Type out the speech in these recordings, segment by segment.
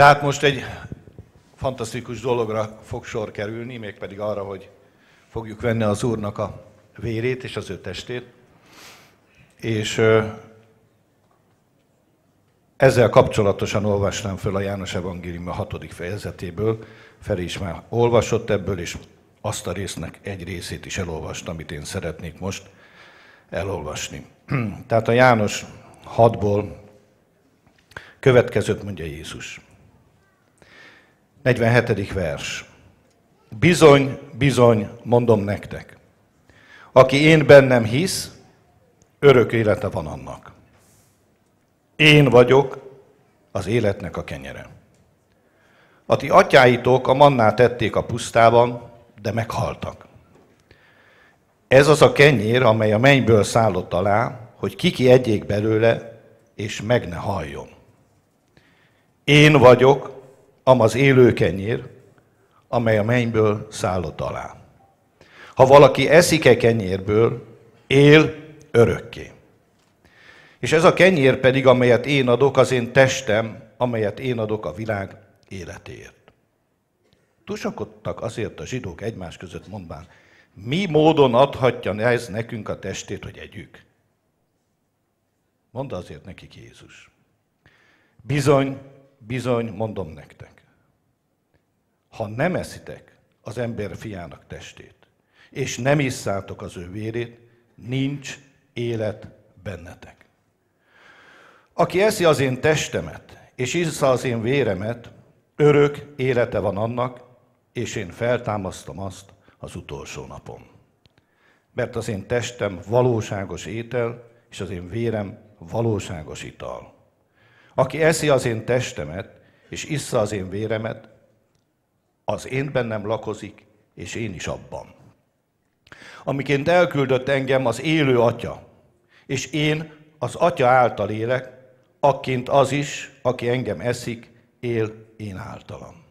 Tehát most egy fantasztikus dologra fog sor kerülni, mégpedig arra, hogy fogjuk venni az Úrnak a vérét és az ő testét. És ezzel kapcsolatosan olvasnám föl a János Evangélium a hatodik fejezetéből. Feri is már olvasott ebből, és azt a résznek egy részét is elolvastam, amit én szeretnék most elolvasni. Tehát a János 6-ból következőt mondja Jézus. 47. vers. Bizony, bizony, mondom nektek, aki én bennem hisz, örök élete van annak. Én vagyok az életnek a kenyere. A ti atyáitok a mannát tették a pusztában, de meghaltak. Ez az a kenyér, amely a mennyből szállott alá, hogy kiki egyék belőle, és meg ne halljon. Én vagyok am az élő kenyér, amely a mennyből szállott alá. Ha valaki eszik-e kenyérből, él örökké. És ez a kenyér pedig, amelyet én adok, az én testem, amelyet én adok a világ életéért. Tusakodtak azért a zsidók egymás között mondván, mi módon adhatja ez nekünk a testét, hogy együk? Mondta azért nekik Jézus. Bizony, bizony, mondom nektek ha nem eszitek az ember fiának testét, és nem isszátok az ő vérét, nincs élet bennetek. Aki eszi az én testemet, és issza az én véremet, örök élete van annak, és én feltámasztom azt az utolsó napon. Mert az én testem valóságos étel, és az én vérem valóságos ital. Aki eszi az én testemet, és issza az én véremet, az én bennem lakozik, és én is abban. Amiként elküldött engem az élő atya, és én az atya által élek, akként az is, aki engem eszik, él én általam.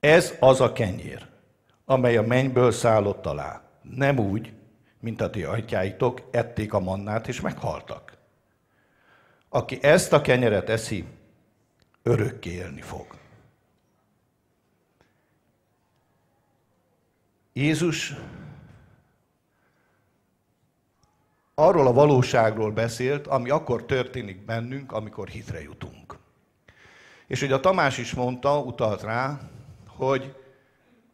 Ez az a kenyér, amely a mennyből szállott alá. Nem úgy, mint a ti atyáitok, ették a mannát és meghaltak. Aki ezt a kenyeret eszi, örökké élni fog. Jézus arról a valóságról beszélt, ami akkor történik bennünk, amikor hitre jutunk. És ugye a Tamás is mondta, utalt rá, hogy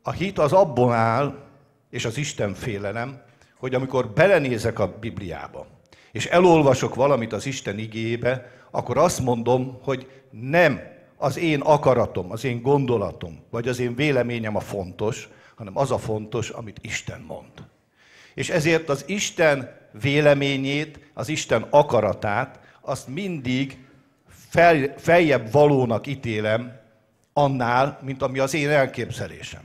a hit az abból áll, és az Isten félelem, hogy amikor belenézek a Bibliába, és elolvasok valamit az Isten igébe, akkor azt mondom, hogy nem az én akaratom, az én gondolatom, vagy az én véleményem a fontos, hanem az a fontos, amit Isten mond. És ezért az Isten véleményét, az Isten akaratát, azt mindig fel, feljebb valónak ítélem annál, mint ami az én elképzelésem.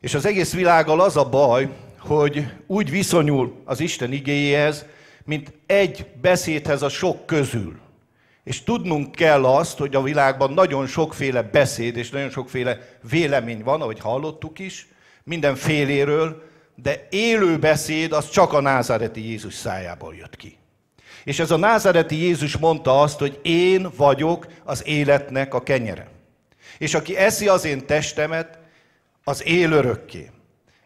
És az egész világgal az a baj, hogy úgy viszonyul az Isten igéjéhez, mint egy beszédhez a sok közül. És tudnunk kell azt, hogy a világban nagyon sokféle beszéd és nagyon sokféle vélemény van, ahogy hallottuk is, minden féléről, de élő beszéd az csak a názáreti Jézus szájából jött ki. És ez a názáreti Jézus mondta azt, hogy én vagyok az életnek a kenyere. És aki eszi az én testemet, az él örökké.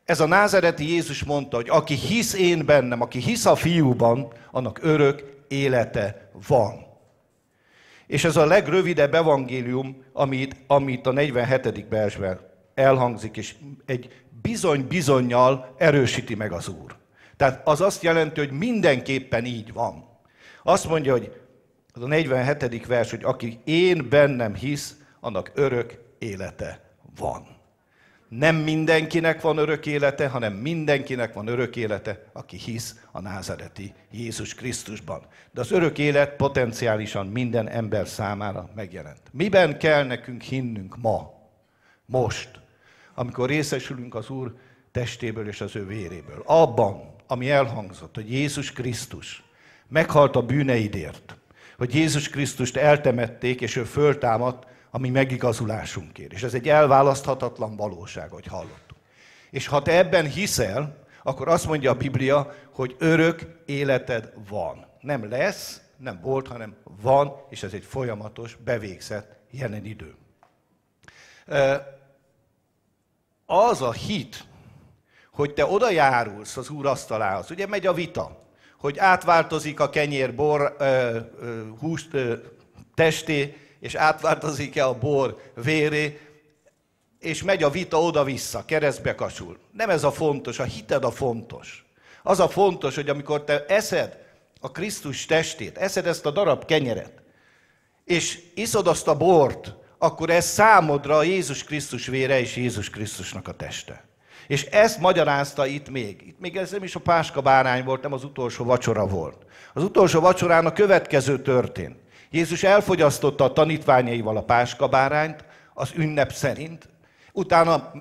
Ez a názáreti Jézus mondta, hogy aki hisz én bennem, aki hisz a fiúban, annak örök élete van. És ez a legrövidebb evangélium, amit, amit a 47. versben elhangzik, és egy bizony bizonyal erősíti meg az Úr. Tehát az azt jelenti, hogy mindenképpen így van. Azt mondja, hogy az a 47. vers, hogy aki én bennem hisz, annak örök élete van nem mindenkinek van örök élete, hanem mindenkinek van örök élete, aki hisz a názareti Jézus Krisztusban. De az örök élet potenciálisan minden ember számára megjelent. Miben kell nekünk hinnünk ma, most, amikor részesülünk az Úr testéből és az ő véréből? Abban, ami elhangzott, hogy Jézus Krisztus meghalt a bűneidért, hogy Jézus Krisztust eltemették, és ő föltámadt ami megigazulásunkért. És ez egy elválaszthatatlan valóság, hogy hallottuk. És ha te ebben hiszel, akkor azt mondja a Biblia, hogy örök életed van. Nem lesz, nem volt, hanem van, és ez egy folyamatos, bevégzett jelen idő. Az a hit, hogy te oda járulsz az Úr asztalához, ugye megy a vita, hogy átváltozik a kenyér bor húst testé, és átváltozik-e a bor véré, és megy a vita oda-vissza, keresztbe kasul. Nem ez a fontos, a hited a fontos. Az a fontos, hogy amikor te eszed a Krisztus testét, eszed ezt a darab kenyeret, és iszod azt a bort, akkor ez számodra a Jézus Krisztus vére és Jézus Krisztusnak a teste. És ezt magyarázta itt még. Itt még ez nem is a páska bárány volt, nem az utolsó vacsora volt. Az utolsó vacsorán a következő történt. Jézus elfogyasztotta a tanítványaival a páskabárányt az ünnep szerint, utána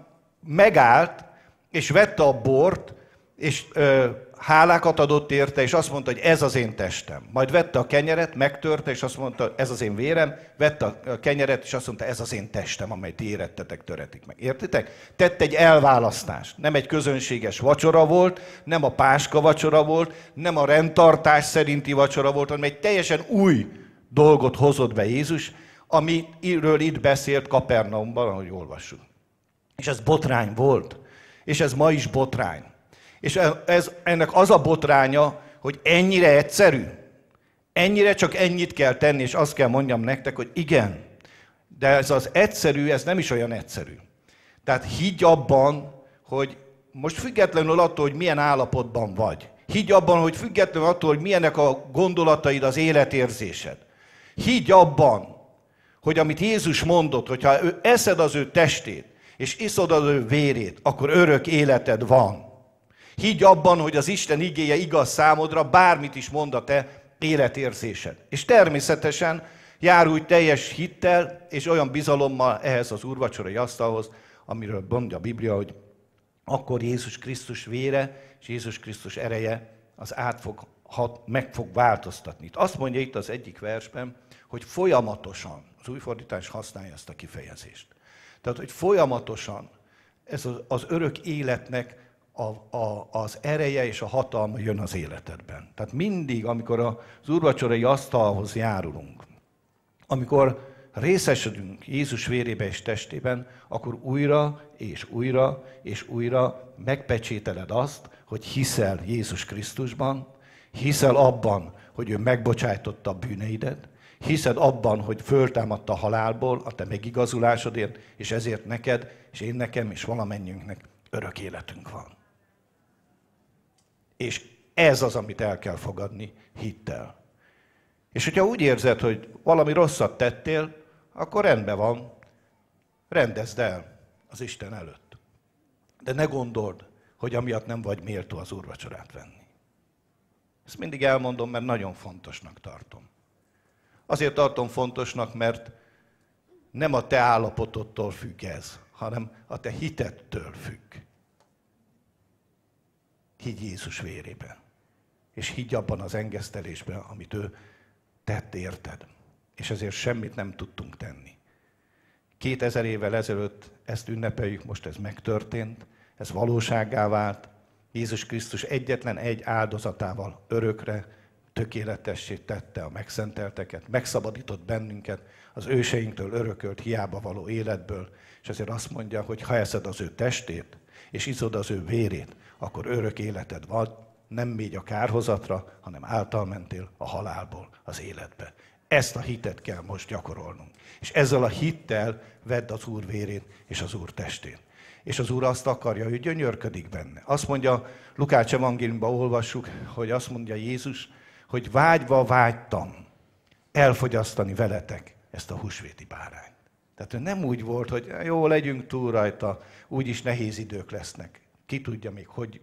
megállt, és vette a bort, és ö, hálákat adott érte, és azt mondta, hogy ez az én testem. Majd vette a kenyeret, megtörte, és azt mondta, ez az én vérem, vette a kenyeret, és azt mondta, ez az én testem, amely ti érettetek, töretik meg. Értitek? Tett egy elválasztást. Nem egy közönséges vacsora volt, nem a páska vacsora volt, nem a rendtartás szerinti vacsora volt, hanem egy teljesen új dolgot hozott be Jézus, amiről itt beszélt Kapernaumban, ahogy olvassuk. És ez botrány volt, és ez ma is botrány. És ez, ennek az a botránya, hogy ennyire egyszerű, ennyire csak ennyit kell tenni, és azt kell mondjam nektek, hogy igen, de ez az egyszerű, ez nem is olyan egyszerű. Tehát higgy abban, hogy most függetlenül attól, hogy milyen állapotban vagy, higgy abban, hogy függetlenül attól, hogy milyenek a gondolataid, az életérzésed, Higgy abban, hogy amit Jézus mondott, hogyha ő eszed az ő testét, és iszod az ő vérét, akkor örök életed van. Higgy abban, hogy az Isten igéje igaz számodra, bármit is mond a te életérzésed. És természetesen járulj teljes hittel és olyan bizalommal ehhez az úrvacsorai asztalhoz, amiről mondja a Biblia, hogy akkor Jézus Krisztus vére és Jézus Krisztus ereje az át fog hat, meg fog változtatni. Azt mondja itt az egyik versben, hogy folyamatosan, az új fordítás használja ezt a kifejezést. Tehát, hogy folyamatosan ez az, az örök életnek a, a, az ereje és a hatalma jön az életedben. Tehát mindig, amikor az úrvacsorai asztalhoz járulunk, amikor részesedünk Jézus vérébe és testében, akkor újra és újra és újra megpecsételed azt, hogy hiszel Jézus Krisztusban, Hiszel abban, hogy ő megbocsájtotta a bűneidet, hiszed abban, hogy föltámadta a halálból a te megigazulásodért, és ezért neked, és én nekem, és valamennyünknek örök életünk van. És ez az, amit el kell fogadni hittel. És hogyha úgy érzed, hogy valami rosszat tettél, akkor rendben van, rendezd el az Isten előtt. De ne gondold, hogy amiatt nem vagy méltó az úrvacsorát venni. Ezt mindig elmondom, mert nagyon fontosnak tartom. Azért tartom fontosnak, mert nem a te állapotodtól függ ez, hanem a te hitettől függ. Higgy Jézus vérében, és higgy abban az engesztelésben, amit ő tett érted. És ezért semmit nem tudtunk tenni. 2000 évvel ezelőtt ezt ünnepeljük, most ez megtörtént, ez valóságá vált, Jézus Krisztus egyetlen egy áldozatával örökre tökéletessé tette a megszentelteket, megszabadított bennünket az őseinktől örökölt hiába való életből, és ezért azt mondja, hogy ha eszed az ő testét, és iszod az ő vérét, akkor örök életed van, nem még a kárhozatra, hanem által mentél a halálból az életbe. Ezt a hitet kell most gyakorolnunk. És ezzel a hittel vedd az Úr vérét és az Úr testét. És az Úr azt akarja, hogy gyönyörködik benne. Azt mondja, Lukács evangéliumban olvassuk, hogy azt mondja Jézus, hogy vágyva vágytam elfogyasztani veletek ezt a húsvéti bárányt. Tehát ő nem úgy volt, hogy jó, legyünk túl rajta, úgyis nehéz idők lesznek. Ki tudja még, hogy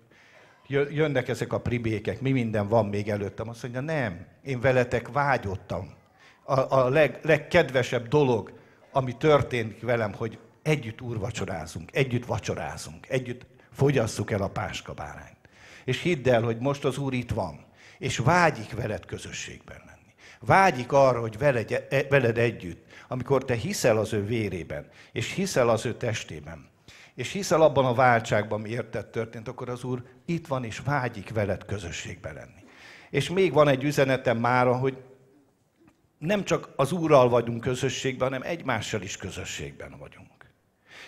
jönnek ezek a pribékek, mi minden van még előttem. Azt mondja, nem, én veletek vágyottam a, a leg, legkedvesebb dolog, ami történik velem, hogy együtt úrvacsorázunk, együtt vacsorázunk, együtt fogyasszuk el a páskabárányt. És hidd el, hogy most az Úr itt van, és vágyik veled közösségben lenni. Vágyik arra, hogy veled, e, veled együtt, amikor te hiszel az ő vérében, és hiszel az ő testében, és hiszel abban a váltságban, mi érted történt, akkor az Úr itt van, és vágyik veled közösségben lenni. És még van egy üzenetem mára, hogy nem csak az Úrral vagyunk közösségben, hanem egymással is közösségben vagyunk.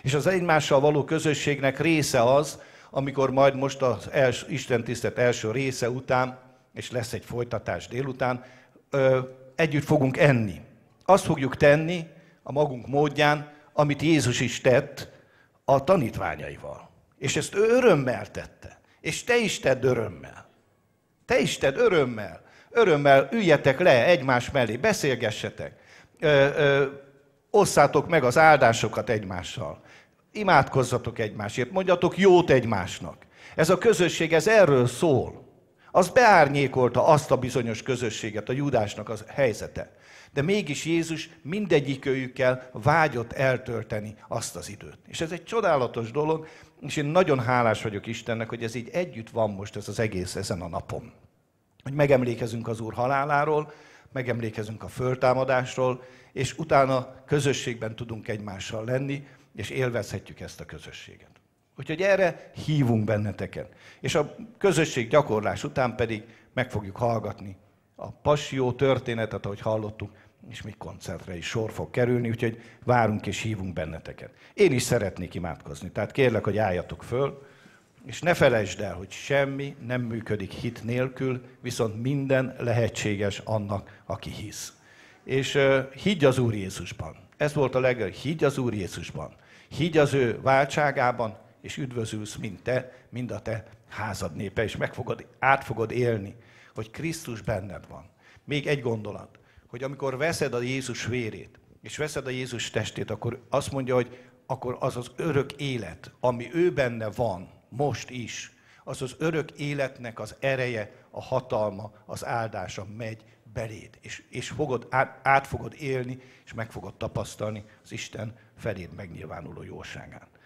És az egymással való közösségnek része az, amikor majd most az első, Isten tisztelt első része után, és lesz egy folytatás délután, ö, együtt fogunk enni. Azt fogjuk tenni a magunk módján, amit Jézus is tett a tanítványaival. És ezt ő örömmel tette. És te is tedd örömmel. Te is tedd örömmel. Örömmel üljetek le egymás mellé, beszélgessetek. Ö, ö, osszátok meg az áldásokat egymással. Imádkozzatok egymásért, mondjatok jót egymásnak. Ez a közösség, ez erről szól. Az beárnyékolta azt a bizonyos közösséget, a judásnak az helyzete. De mégis Jézus mindegyikőjükkel vágyott eltölteni azt az időt. És ez egy csodálatos dolog, és én nagyon hálás vagyok Istennek, hogy ez így együtt van most ez az egész ezen a napon hogy megemlékezünk az Úr haláláról, megemlékezünk a föltámadásról, és utána közösségben tudunk egymással lenni, és élvezhetjük ezt a közösséget. Úgyhogy erre hívunk benneteket, És a közösség gyakorlás után pedig meg fogjuk hallgatni a passió történetet, ahogy hallottuk, és még koncertre is sor fog kerülni, úgyhogy várunk és hívunk benneteket. Én is szeretnék imádkozni, tehát kérlek, hogy álljatok föl, és ne felejtsd el, hogy semmi nem működik hit nélkül, viszont minden lehetséges annak, aki hisz. És uh, higgy az Úr Jézusban. Ez volt a legjobb. Higgy az Úr Jézusban. Higgy az ő váltságában, és üdvözülsz, mint te, mind a te házad népe, és meg fogod, át fogod élni, hogy Krisztus benned van. Még egy gondolat, hogy amikor veszed a Jézus vérét, és veszed a Jézus testét, akkor azt mondja, hogy akkor az az örök élet, ami ő benne van, most is. Az az örök életnek az ereje, a hatalma, az áldása megy beléd, és, és fogod, át, át fogod élni, és meg fogod tapasztalni az Isten feléd megnyilvánuló jóságát.